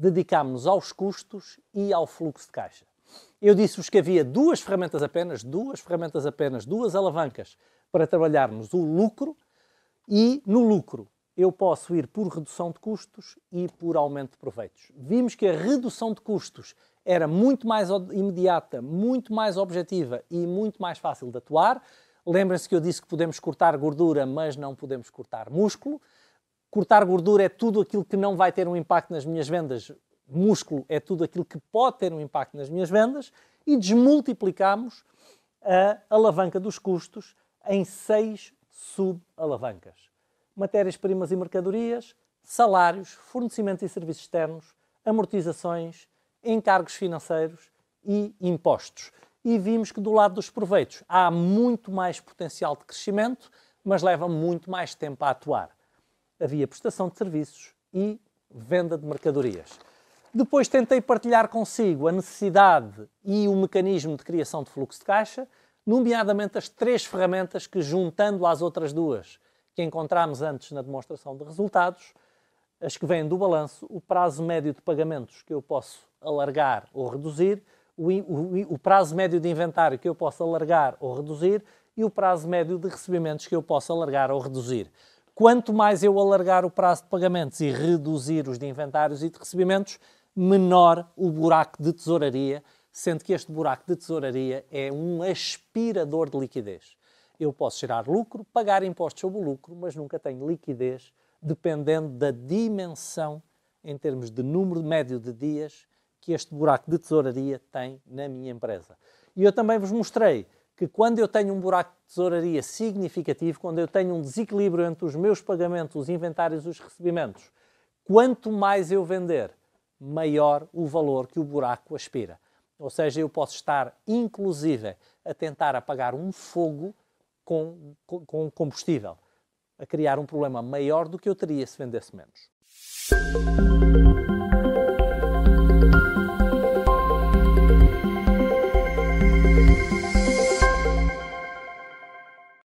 dedicámos-nos aos custos e ao fluxo de caixa. Eu disse-vos que havia duas ferramentas apenas, duas ferramentas apenas, duas alavancas para trabalharmos o lucro e no lucro eu posso ir por redução de custos e por aumento de proveitos. Vimos que a redução de custos era muito mais imediata, muito mais objetiva e muito mais fácil de atuar. Lembrem-se que eu disse que podemos cortar gordura, mas não podemos cortar músculo. Cortar gordura é tudo aquilo que não vai ter um impacto nas minhas vendas. Músculo é tudo aquilo que pode ter um impacto nas minhas vendas. E desmultiplicamos a alavanca dos custos em seis sub-alavancas: matérias-primas e mercadorias, salários, fornecimento e serviços externos, amortizações, encargos financeiros e impostos. E vimos que do lado dos proveitos há muito mais potencial de crescimento, mas leva muito mais tempo a atuar havia prestação de serviços e venda de mercadorias. Depois tentei partilhar consigo a necessidade e o mecanismo de criação de fluxo de caixa, nomeadamente as três ferramentas que, juntando às outras duas que encontramos antes na demonstração de resultados, as que vêm do balanço, o prazo médio de pagamentos que eu posso alargar ou reduzir, o, o, o, prazo médio de inventário que eu posso alargar ou reduzir e o prazo médio de recebimentos que eu posso alargar ou reduzir quanto mais eu alargar o prazo de pagamentos e reduzir os de inventários e de recebimentos, menor o buraco de tesouraria, sendo que este buraco de tesouraria é um aspirador de liquidez. Eu posso gerar lucro, pagar impostos sobre o lucro, mas nunca tenho liquidez, dependendo da dimensão, em termos de número médio de dias, que este buraco de tesouraria tem na minha empresa. E eu também vos mostrei que quando eu tenho um buraco de tesouraria significativo, quando eu tenho um desequilíbrio entre os meus pagamentos, os inventários e os recebimentos, quanto mais eu vender, maior o valor que o buraco aspira. Ou seja, eu posso estar, inclusive, a tentar apagar um fogo com, com combustível, a criar um problema maior do que eu teria se vendesse menos.